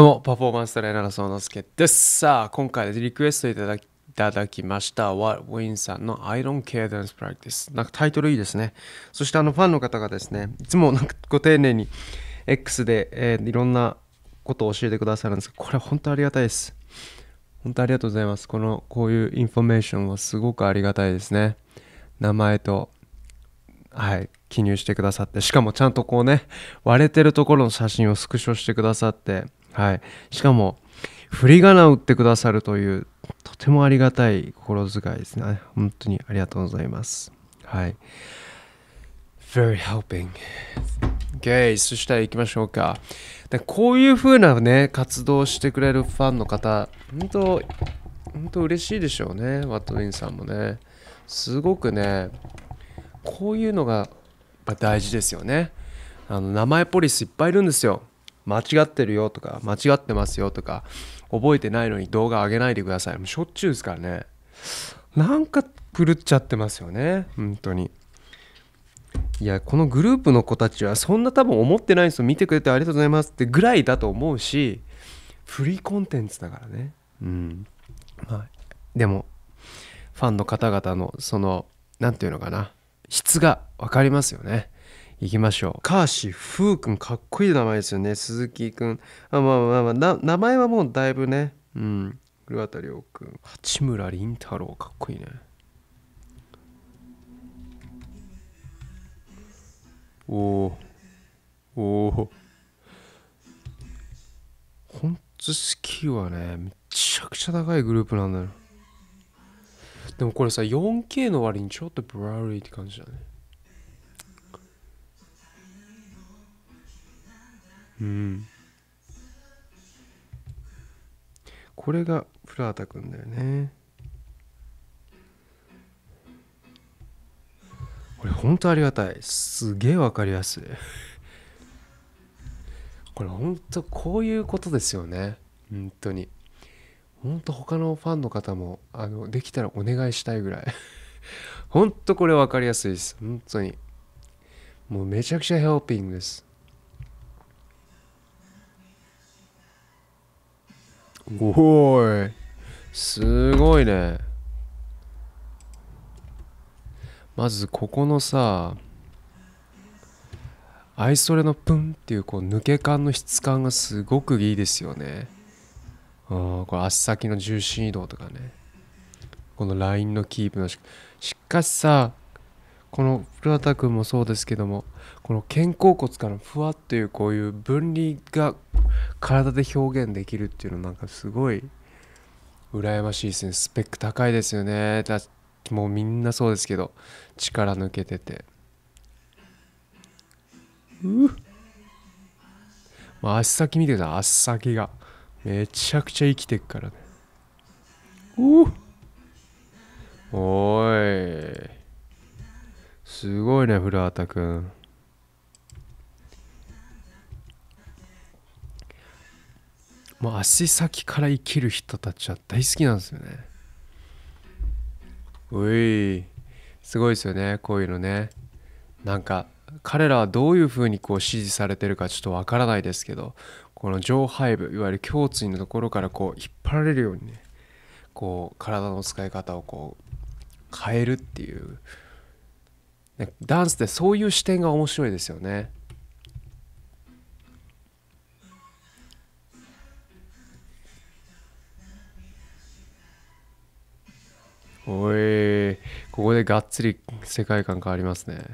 どうも、パフォーマンストレーナーの園助です。さあ、今回リクエストいただきいただきました What Win さんの I don't care dance practice なんかタイトルいいですねそしてあのファンの方がですねいつもなんかご丁寧に X で、えー、いろんなことを教えてくださるんですこれ本当ありがたいです本当ありがとうございますこのこういうインフォメーションはすごくありがたいですね名前とはい記入してくださってしかもちゃんとこうね割れてるところの写真をスクショしてくださってはい、しかも振り仮名を打ってくださるというとてもありがたい心遣いですね本当にありがとうございますはい very helping OK そしたら行きましょうかでこういう風なね活動してくれるファンの方本当本当嬉しいでしょうねワットウィンさんもねすごくねこういうのが大事ですよねあの名前ポリスいっぱいいるんですよ間違ってるよとか間違ってますよとか覚えてないのに動画上げないでくださいもうしょっちゅうですからねなんか狂っちゃってますよね本当にいやこのグループの子たちはそんな多分思ってないんですよ見てくれてありがとうございますってぐらいだと思うしフリーコンテンツだからねうんまあでもファンの方々のその何て言うのかな質が分かりますよねいきましょう。カーシー、フー君、かっこいい名前ですよね。鈴木君。あまあまあまあ、名前はもうだいぶね。うん。古畑涼君。八村凛太郎、かっこいいね。おお。おお。ほんと好きはね、めちゃくちゃ高いグループなんだよ。でもこれさ、4K の割にちょっとブラウリーって感じだね。うんこれがプラータくんだよねこれほんとありがたいすげえわかりやすいこれほんとこういうことですよね本当に本当他のファンの方もあのできたらお願いしたいぐらい本当これ分かりやすいです本当にもうめちゃくちゃヘルピングですおーいすごいねまずここのさアイソレのプンっていうこう抜け感の質感がすごくいいですよねあこれ足先の重心移動とかねこのラインのキープのししかしさこの古畑君もそうですけどもこの肩甲骨からふわっていうこういう分離が体で表現できるっていうのなんかすごい羨ましいですねスペック高いですよねだもうみんなそうですけど力抜けててうっ、まあ、足先見てください足先がめちゃくちゃ生きてくからねおおいすごいね古畑くんもう足先から生きる人たちは大好きなんですよねういすごいですよねこういうのねなんか彼らはどういうふうにこう支持されてるかちょっとわからないですけどこの上背部いわゆる胸椎のところからこう引っ張られるようにねこう体の使い方をこう変えるっていうダンスってそういう視点が面白いですよね。おいここでがっつり世界観変わりますね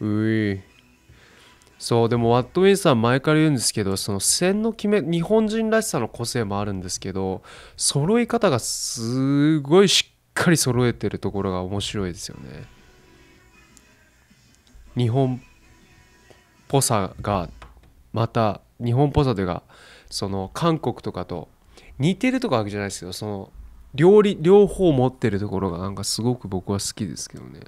ういそうでもワットウィンさん前から言うんですけどその線の決め日本人らしさの個性もあるんですけど揃い方がすごいしっかり揃えてるところが面白いですよね日本っぽさがまた日本っぽさというかその韓国とかと似てるとかわけじゃないですけどその両両方持ってるところがなんかすごく僕は好きですけどね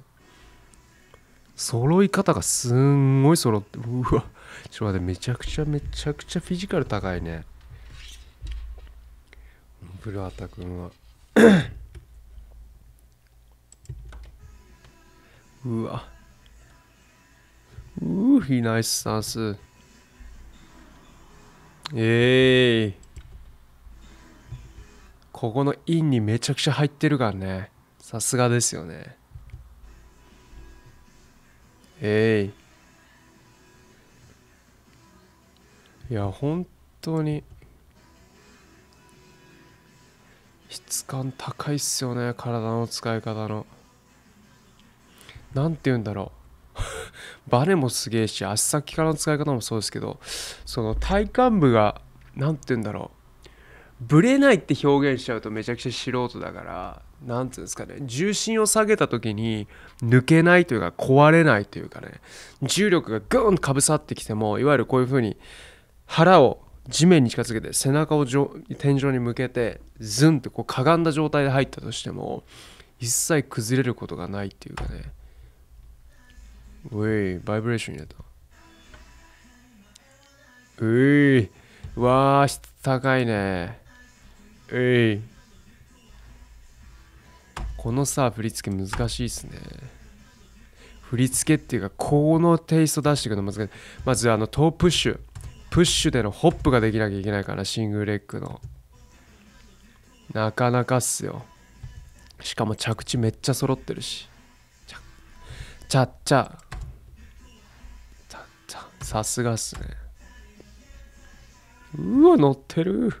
揃い方がすんごい揃ってうわちょっと待ってめちゃくちゃめちゃくちゃフィジカル高いねブラータ君はうわ。うー、ひナイスタンス。ええー、ここのインにめちゃくちゃ入ってるからね。さすがですよね。ええー、いや、本当に。質感高いっすよね体の使い方の。何て言うんだろうバネもすげえし足先からの使い方もそうですけどその体幹部が何て言うんだろうブレないって表現しちゃうとめちゃくちゃ素人だから何て言うんですかね重心を下げた時に抜けないというか壊れないというかね重力がグーンとかぶさってきてもいわゆるこういう風に腹を地面に近づけて背中を天井に向けてズンってこうかがんだ状態で入ったとしても一切崩れることがないっていうかねうえい、バイブレーションになった。うえい、わあ、質高いね。うえい。このさ、振り付け難しいっすね。振り付けっていうか、このテイスト出していくの難しい。まず、あの、トープッシュ。プッシュでのホップができなきゃいけないから、シングルレッグの。なかなかっすよ。しかも着地めっちゃ揃ってるし。ちゃっちゃ。さすがっすね。うわ、乗ってる。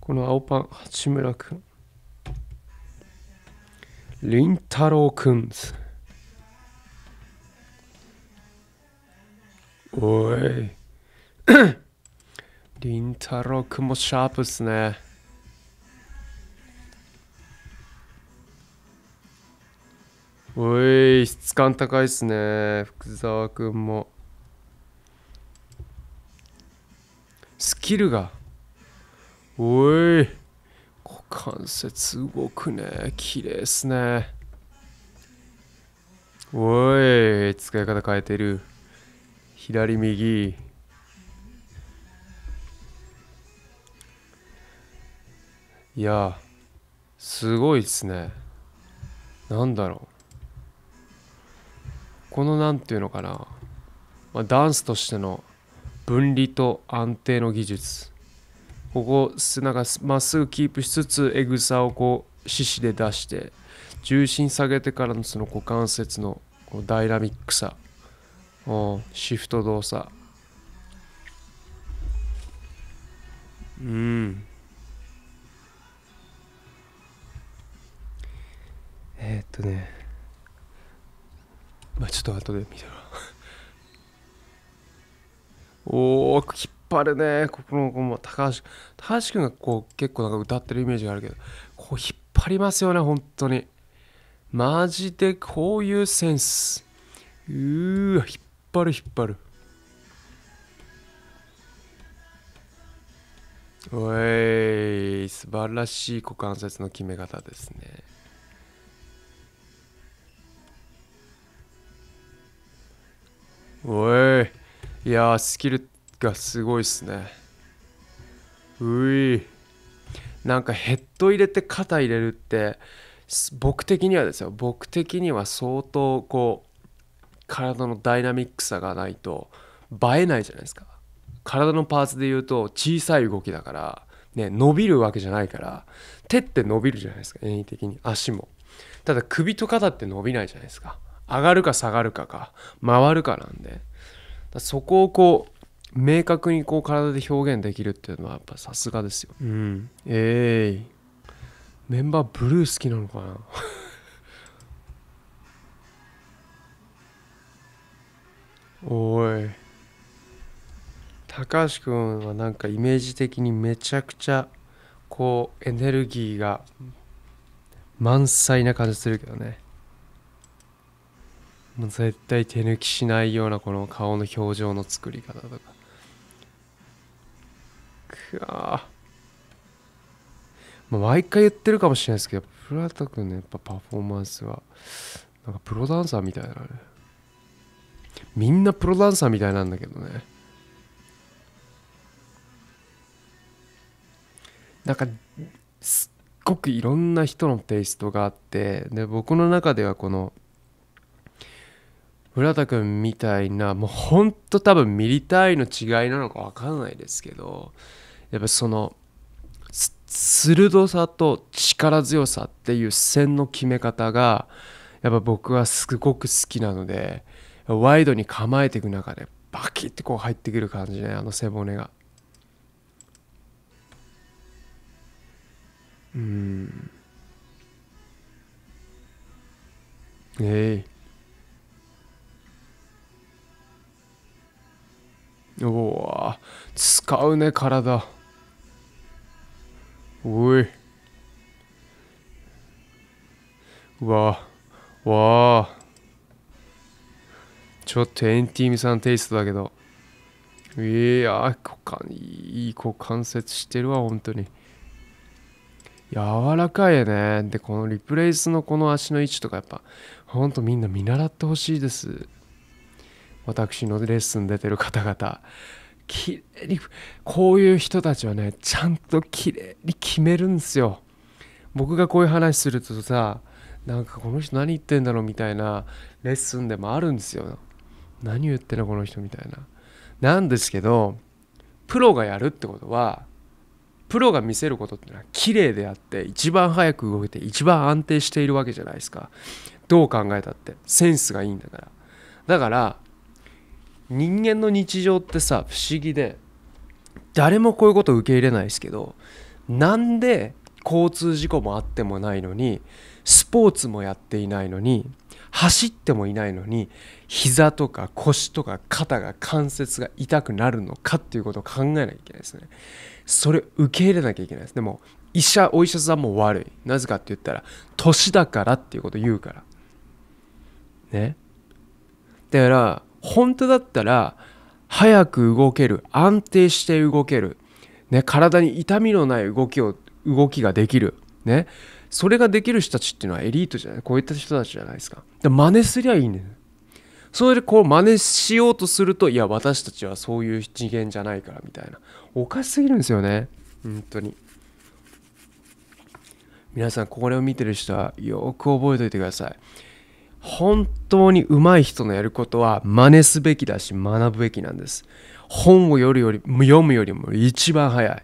この青パン、八村くん。凛太郎くんおい。凛太郎くんもシャープっすね。おい、質感高いっすね。福沢くんも。スキルがおい股関節動くね綺麗っすねおい使い方変えてる左右いやすごいっすねなんだろうこの何ていうのかな、まあ、ダンスとしての分離と安定の技術ここなんかまっすぐキープしつつエグさをこう獅子で出して重心下げてからのその股関節のこダイナミックさシフト動作うんえー、っとねまあちょっと後で見てろおお引っ張るねここのこも高橋高橋君がこう結構なんか歌ってるイメージがあるけどこう引っ張りますよね本当にマジでこういうセンスうー引っ張る引っ張るおい素晴らしい股関節の決め方ですねおいいやスキルがすごいっすねういなんかヘッド入れて肩入れるって僕的にはですよ僕的には相当こう体のダイナミックさがないと映えないじゃないですか体のパーツで言うと小さい動きだからね伸びるわけじゃないから手って伸びるじゃないですか演技的に足もただ首と肩って伸びないじゃないですか上がるか下がるかか回るかなんでそこをこう明確にこう体で表現できるっていうのはやっぱさすがですよ、うん、ええー、メンバーブルー好きなのかな おい高橋君はなんかイメージ的にめちゃくちゃこうエネルギーが満載な感じするけどねもう絶対手抜きしないようなこの顔の表情の作り方とかくわ毎回言ってるかもしれないですけどプラト君のやっぱパフォーマンスはなんかプロダンサーみたいあねみんなプロダンサーみたいなんだけどねなんかすっごくいろんな人のテイストがあってで僕の中ではこの村田君みたいなもうほんと多分ミリ単位の違いなのか分かんないですけどやっぱその鋭さと力強さっていう線の決め方がやっぱ僕はすごく好きなのでワイドに構えていく中でバキッてこう入ってくる感じねあの背骨がうんええーおわ使うね体おいうわわちょっとエンティミさんテイストだけどいや股間いい股関節してるわ本当に柔らかいねでこのリプレイスのこの足の位置とかやっぱほんとみんな見習ってほしいです私のレッスン出てる方々きれいにこういう人たちはねちゃんときれいに決めるんですよ。僕がこういう話するとさなんかこの人何言ってんだろうみたいなレッスンでもあるんですよ。何言ってんのこの人みたいな。なんですけどプロがやるってことはプロが見せることってのは綺麗であって一番早く動いて一番安定しているわけじゃないですかどう考えたってセンスがいいんだからだから人間の日常ってさ不思議で誰もこういうこと受け入れないですけどなんで交通事故もあってもないのにスポーツもやっていないのに走ってもいないのに膝とか腰とか肩が関節が痛くなるのかっていうことを考えなきゃいけないですねそれ受け入れなきゃいけないですでも医者お医者さんも悪いなぜかって言ったら年だからっていうこと言うからねだから本当だったら早く動ける安定して動ける、ね、体に痛みのない動きを動きができる、ね、それができる人たちっていうのはエリートじゃないこういった人たちじゃないですかで真似すりゃいいんそれでこう真似しようとするといや私たちはそういう次元じゃないからみたいなおかしすぎるんですよね本当に皆さんこれを見てる人はよく覚えておいてください本当に上手い人のやることは真似すべきだし学ぶべきなんです本を読むより読むよりも一番早い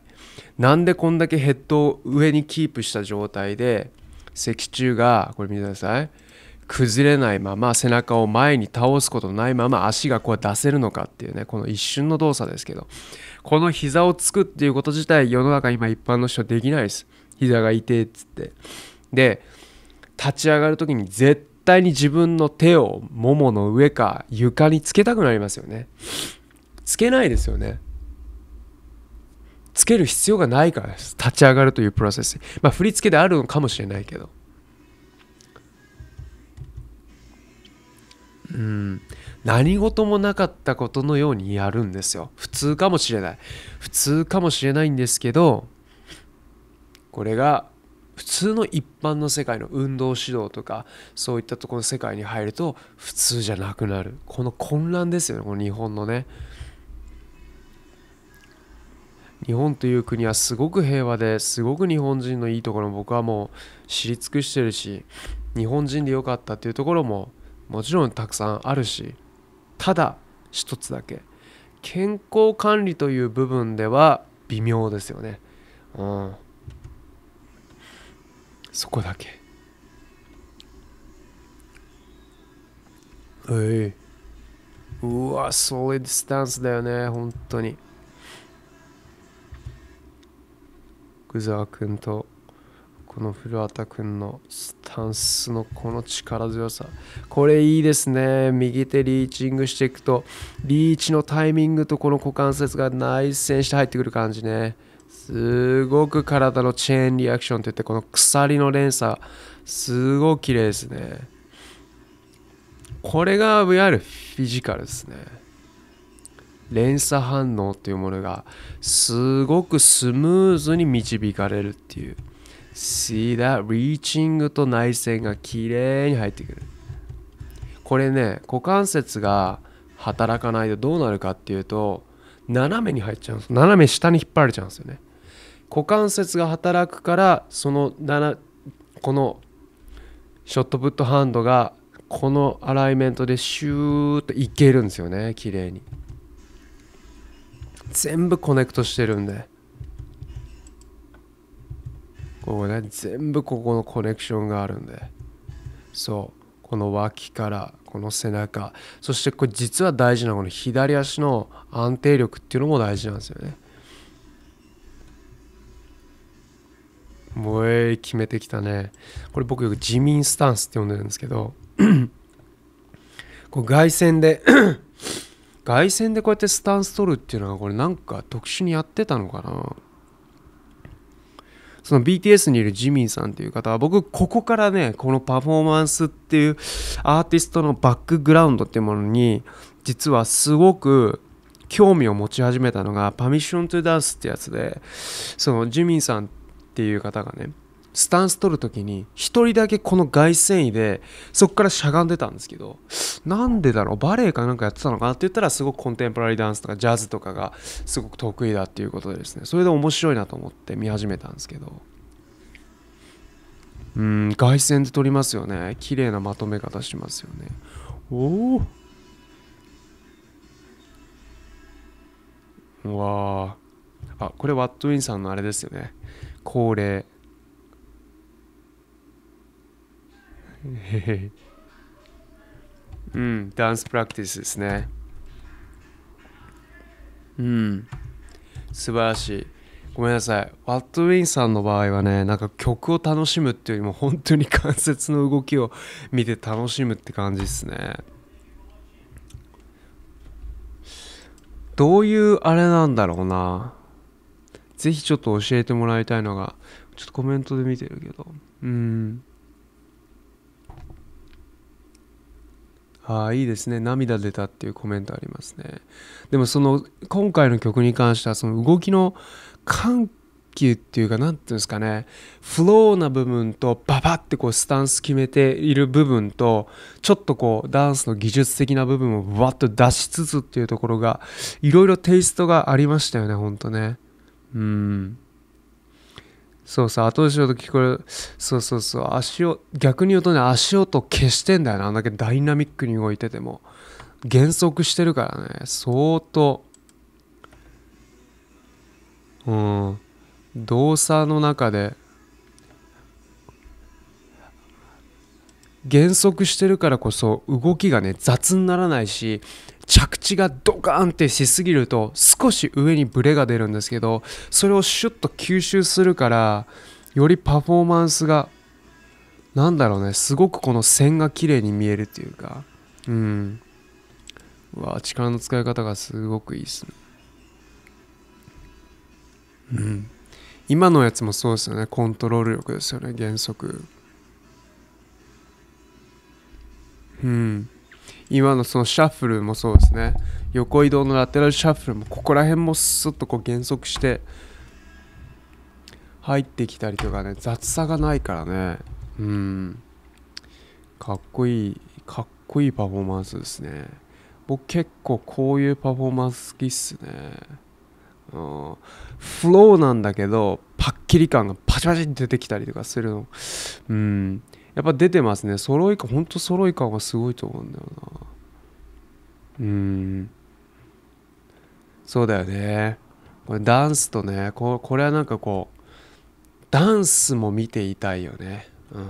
なんでこんだけヘッドを上にキープした状態で脊柱がこれ見てください崩れないまま背中を前に倒すことないまま足がこう出せるのかっていうねこの一瞬の動作ですけどこの膝をつくっていうこと自体世の中今一般の人できないです膝が痛いっつってで立ち上がる時に絶対に自分の手をももの上か床につけたくなりますよねつけないですよねつける必要がないからです立ち上がるというプロセスまあ振り付けであるのかもしれないけどうん何事もなかったことのようにやるんですよ普通かもしれない普通かもしれないんですけどこれが普通の一般の世界の運動指導とかそういったところの世界に入ると普通じゃなくなるこの混乱ですよねこの日本のね日本という国はすごく平和ですごく日本人のいいところも僕はもう知り尽くしてるし日本人で良かったっていうところももちろんたくさんあるしただ一つだけ健康管理という部分では微妙ですよねうんそこだけえうわソリッドスタンスだよね本当に福沢君とこの古畑君のスタンスのこの力強さこれいいですね右手リーチングしていくとリーチのタイミングとこの股関節が内旋して入ってくる感じねすごく体のチェーンリアクションっていってこの鎖の連鎖すごく綺麗ですねこれが VR フィジカルですね連鎖反応っていうものがすごくスムーズに導かれるっていう See that? リーチングと内線が綺麗に入ってくるこれね股関節が働かないとどうなるかっていうと斜めに入っちゃうんです斜め下に引っ張られちゃうんですよね股関節が働くからそのこのショットプットハンドがこのアライメントでシューッといけるんですよね綺麗に全部コネクトしてるんでこうね全部ここのコネクションがあるんでそうこの脇からこの背中そしてこれ実は大事なこの左足の安定力っていうのも大事なんですよねもえ決めてきたねこれ僕よく自民スタンスって呼んでるんですけどこう外線で外線でこうやってスタンス取るっていうのはこれなんか特殊にやってたのかなその BTS にいるジミンさんっていう方は僕ここからねこのパフォーマンスっていうアーティストのバックグラウンドっていうものに実はすごく興味を持ち始めたのが「パミッション・トゥ・ダンス」ってやつでそのジミンさんっていう方がねスタンス取る時に1人だけこの外旋位でそこからしゃがんでたんですけどなんでだろうバレエかなんかやってたのかなって言ったらすごくコンテンポラリーダンスとかジャズとかがすごく得意だっていうことでですねそれで面白いなと思って見始めたんですけどうん外線で撮りますよね綺麗なまとめ方しますよねおおわああこれワットウィンさんのあれですよね恒例 うんダンスプラクティスですねうん素晴らしいごめんなさいワットウィンさんの場合はねなんか曲を楽しむっていうよりも本当に関節の動きを見て楽しむって感じですねどういうあれなんだろうなぜひちょっと教えてもらいたいのが、ちょっとコメントで見てるけど、うん。ああ、いいですね。涙出たっていうコメントありますね。でもその、今回の曲に関しては、その動きの緩急っていうか、何て言うんですかね、フローな部分と、ババってこうスタンス決めている部分と、ちょっとこう、ダンスの技術的な部分をバッと出しつつっていうところが、いろいろテイストがありましたよね、ほんとね。うんそうさ、後でしようと聞こえるそうそうそう足を逆に言うとね足音消してんだよなあんだけダイナミックに動いてても減速してるからね相当うん動作の中で減速してるからこそ動きがね雑にならないし着地がドカーンってしすぎると少し上にブレが出るんですけどそれをシュッと吸収するからよりパフォーマンスがなんだろうねすごくこの線が綺麗に見えるっていうかうんうわ力の使い方がすごくいいですねうん今のやつもそうですよねコントロール力ですよね原則うん今のそのシャッフルもそうですね横移動のラテラルシャッフルもここら辺もスッとこう減速して入ってきたりとかね雑さがないからねうんかっこいいかっこいいパフォーマンスですね僕結構こういうパフォーマンス好きっすねうんフローなんだけどパッキリ感がパチパチって出てきたりとかするのうんやっぱ出てますね揃いかほんと揃い感がすごいと思うんだよなうんそうだよねこれダンスとねここれはなんかこうダンスも見ていたいよねうん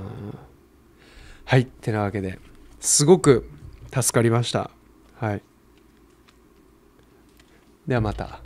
はいってなわけですごく助かりましたはいではまた